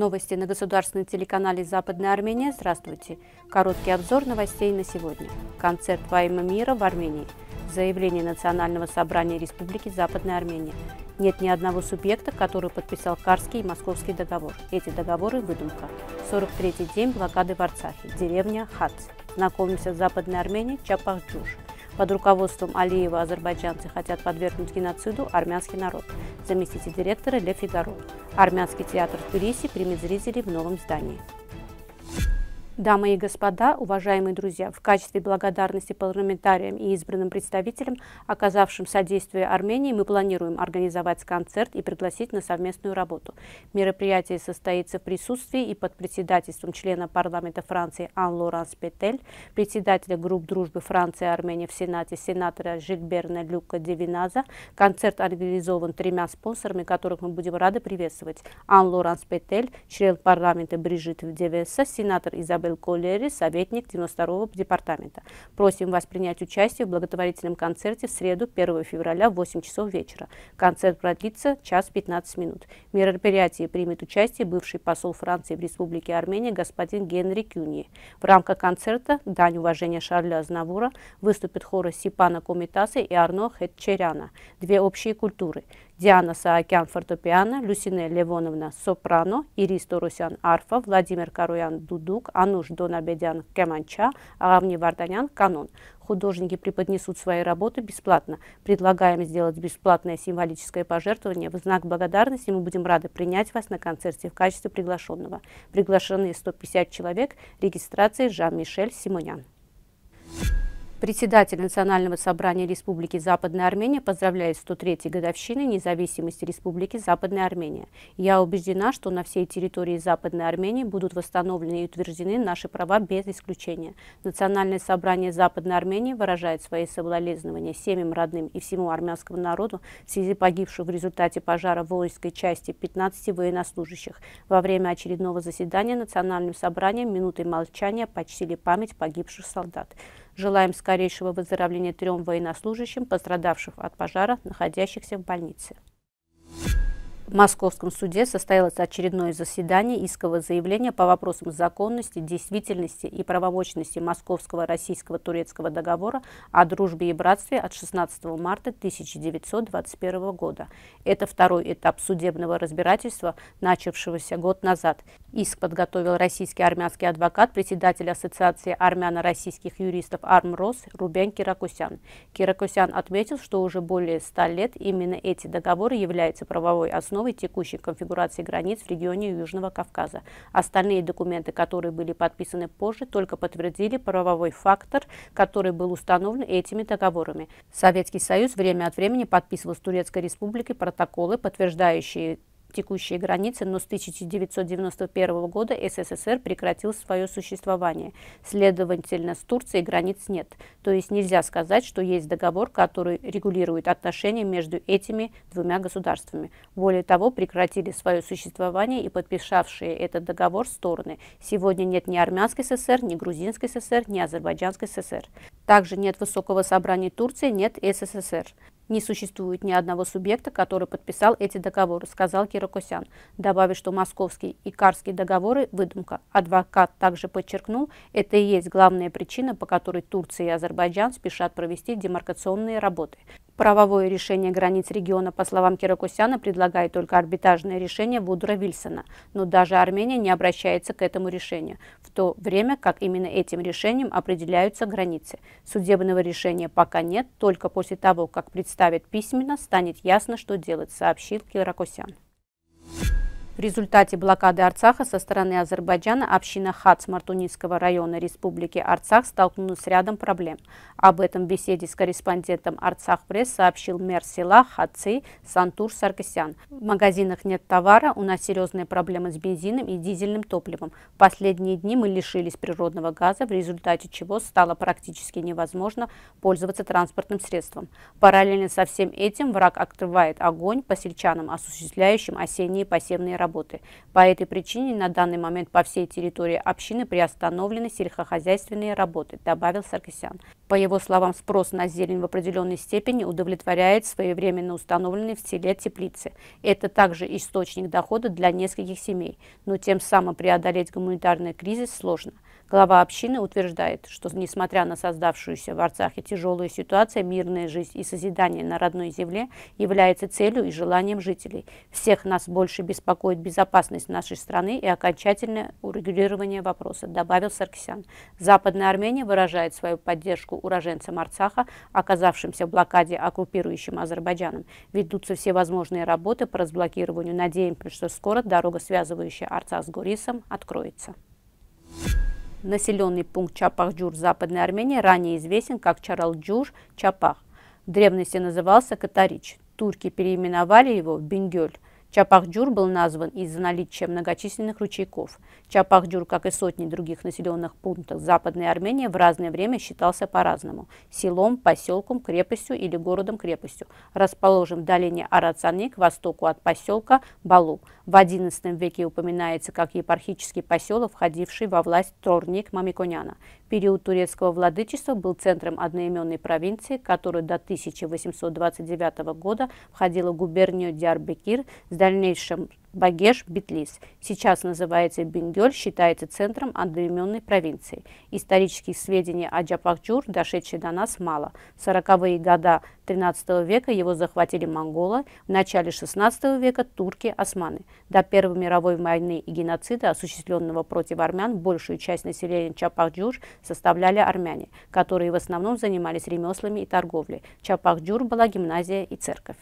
Новости на государственном телеканале «Западная Армения». Здравствуйте. Короткий обзор новостей на сегодня. Концерт во имя мира в Армении. Заявление Национального собрания Республики Западная Армения. Нет ни одного субъекта, который подписал Карский и Московский договор. Эти договоры – выдумка. 43-й день блокады в Арцахе. Деревня Хац. Знакомимся с Западной Арменией Чапахджуш под руководством Алиева азербайджанцы хотят подвергнуть геноциду армянский народ. Заместитель директора Лев Фигаро. Армянский театр в Тбилиси примет зрителей в новом здании. Дамы и господа, уважаемые друзья, в качестве благодарности парламентариям и избранным представителям, оказавшим содействие Армении, мы планируем организовать концерт и пригласить на совместную работу. Мероприятие состоится в присутствии и под председательством члена парламента Франции Ан-Лоранс Петель, председателя групп дружбы Франции и Армения в Сенате, сенатора Жильберна Люка Девиназа. Концерт организован тремя спонсорами, которых мы будем рады приветствовать. Ан-Лоранс Петель, член парламента Брижит Девеса, сенатор Изабель Изабель Колери, советник 92-го департамента. Просим вас принять участие в благотворительном концерте в среду 1 февраля в 8 часов вечера. Концерт продлится час 15 минут. В мероприятии примет участие бывший посол Франции в Республике Армения господин Генри Кюни. В рамках концерта «Дань уважения Шарля Азнавура» выступят хоры Сипана Комитаса и Арно Хетчеряна. Две общие культуры. Диана Саакян фортепиано, Люсине Левоновна сопрано, Ирис Торусян арфа, Владимир Каруян дудук, Ануш Донабедян кеманча, Агавни Варданян канон. Художники преподнесут свои работы бесплатно. Предлагаем сделать бесплатное символическое пожертвование. В знак благодарности мы будем рады принять вас на концерте в качестве приглашенного. Приглашены 150 человек. Регистрация Жан-Мишель Симонян. Председатель Национального собрания Республики Западная Армения поздравляет 103-й годовщиной независимости Республики Западная Армения. Я убеждена, что на всей территории Западной Армении будут восстановлены и утверждены наши права без исключения. Национальное собрание Западной Армении выражает свои соболезнования семьям, родным и всему армянскому народу в связи погибших в результате пожара воинской части 15 военнослужащих. Во время очередного заседания Национальным собранием минутой молчания почтили память погибших солдат. Желаем скорейшего выздоровления трем военнослужащим, пострадавших от пожара, находящихся в больнице. В Московском суде состоялось очередное заседание искового заявления по вопросам законности, действительности и правомочности Московского российского турецкого договора о дружбе и братстве от 16 марта 1921 года. Это второй этап судебного разбирательства, начавшегося год назад. Иск подготовил российский армянский адвокат, председатель Ассоциации армяно-российских юристов «Армрос» Рубен Киракусян. Киракусян отметил, что уже более ста лет именно эти договоры являются правовой основой новой текущей конфигурации границ в регионе Южного Кавказа. Остальные документы, которые были подписаны позже, только подтвердили правовой фактор, который был установлен этими договорами. Советский Союз время от времени подписывал с Турецкой Республикой протоколы, подтверждающие текущие границы, но с 1991 года СССР прекратил свое существование. Следовательно, с Турцией границ нет. То есть нельзя сказать, что есть договор, который регулирует отношения между этими двумя государствами. Более того, прекратили свое существование и подписавшие этот договор стороны. Сегодня нет ни Армянской ССР, ни Грузинской ССР, ни Азербайджанской ССР. Также нет Высокого собрания Турции, нет СССР. Не существует ни одного субъекта, который подписал эти договоры, сказал Кирокосян, добавив, что московские и карские договоры – выдумка. Адвокат также подчеркнул, это и есть главная причина, по которой Турция и Азербайджан спешат провести демаркационные работы, Правовое решение границ региона, по словам Киракусяна, предлагает только арбитражное решение Вудра Вильсона, но даже Армения не обращается к этому решению, в то время как именно этим решением определяются границы. Судебного решения пока нет, только после того, как представят письменно, станет ясно, что делать, сообщил Киракусян. В результате блокады Арцаха со стороны Азербайджана община Хац Мартунинского района Республики Арцах столкнулась с рядом проблем. Об этом в беседе с корреспондентом Арцах Пресс сообщил мэр села Хаци Сантур Саркисян. В магазинах нет товара, у нас серьезные проблемы с бензином и дизельным топливом. В последние дни мы лишились природного газа, в результате чего стало практически невозможно пользоваться транспортным средством. Параллельно со всем этим враг открывает огонь по сельчанам, осуществляющим осенние посевные работы. По этой причине на данный момент по всей территории общины приостановлены сельскохозяйственные работы, добавил Саркисян. По его словам, спрос на зелень в определенной степени удовлетворяет своевременно установленные в селе теплицы. Это также источник дохода для нескольких семей, но тем самым преодолеть гуманитарный кризис сложно – Глава общины утверждает, что несмотря на создавшуюся в Арцахе тяжелую ситуацию, мирная жизнь и созидание на родной земле является целью и желанием жителей. Всех нас больше беспокоит безопасность нашей страны и окончательное урегулирование вопроса, добавил Саркисян. Западная Армения выражает свою поддержку уроженцам Арцаха, оказавшимся в блокаде оккупирующим Азербайджаном. Ведутся всевозможные работы по разблокированию. Надеемся, что скоро дорога, связывающая Арцах с Гурисом, откроется. Населенный пункт Чапахджур джур Западной Армении ранее известен как Чаралджур Чапах. В древности назывался Катарич. Турки переименовали его в Бенгель. Чапахджур был назван из-за наличия многочисленных ручейков. Чапахджур, как и сотни других населенных пунктов Западной Армении, в разное время считался по-разному – селом, поселком, крепостью или городом-крепостью, расположен в долине Арацани к востоку от поселка Балу. В XI веке упоминается как епархический поселок, входивший во власть Торник Мамиконяна. Период турецкого владычества был центром одноименной провинции, которая до 1829 года входила в губернию Диарбекир с дальнейшем Багеш Битлис, сейчас называется Бенгель, считается центром одноименной провинции. Исторических сведений о Джапахджур, дошедшие до нас, мало. В 40-е годы 13 века его захватили монголы, в начале 16 века турки-османы. До Первой мировой войны и геноцида, осуществленного против армян, большую часть населения Чапахджур составляли армяне, которые в основном занимались ремеслами и торговлей. В Чапахджур была гимназия и церковь.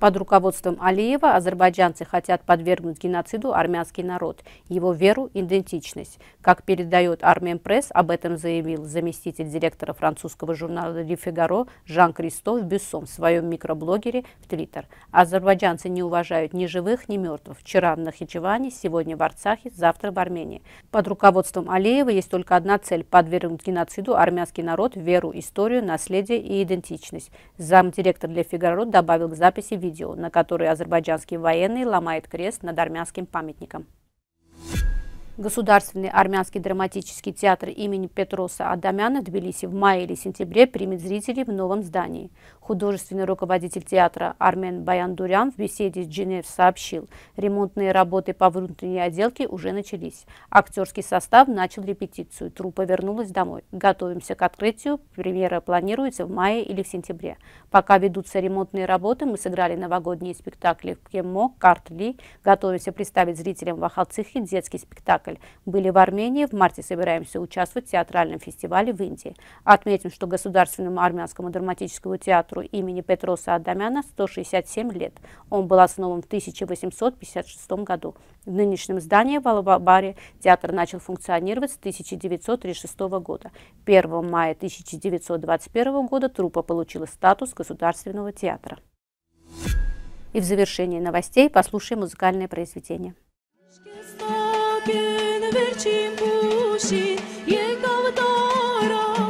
Под руководством Алиева азербайджанцы хотят подвергнуть геноциду армянский народ, его веру, идентичность. Как передает Армен Пресс, об этом заявил заместитель директора французского журнала «Ли Фигаро» Жан-Кристоф Бюссом в своем микроблогере в Твиттер. Азербайджанцы не уважают ни живых, ни мертвых. Вчера в Нахичеване, сегодня в Арцахе, завтра в Армении. Под руководством Алиева есть только одна цель – подвергнуть геноциду армянский народ, веру, историю, наследие и идентичность. Замдиректор для Фигаро добавил к записи видео видео, на которой азербайджанские военные ломают крест над армянским памятником. Государственный армянский драматический театр имени Петроса Адамяна в Тбилиси в мае или сентябре примет зрителей в новом здании. Художественный руководитель театра Армен Баяндурян в беседе с Дженев сообщил, ремонтные работы по внутренней отделке уже начались. Актерский состав начал репетицию, труппа вернулась домой. Готовимся к открытию, премьера планируется в мае или в сентябре. Пока ведутся ремонтные работы, мы сыграли новогодние спектакли в Кемо, Картли, готовимся представить зрителям в Ахалцихе детский спектакль спектакль. Были в Армении, в марте собираемся участвовать в театральном фестивале в Индии. Отметим, что Государственному армянскому драматическому театру имени Петроса Адамяна 167 лет. Он был основан в 1856 году. В нынешнем здании в Алабаре театр начал функционировать с 1936 года. 1 мая 1921 года труппа получила статус государственного театра. И в завершении новостей послушаем музыкальное произведение. in impusi, jego autora.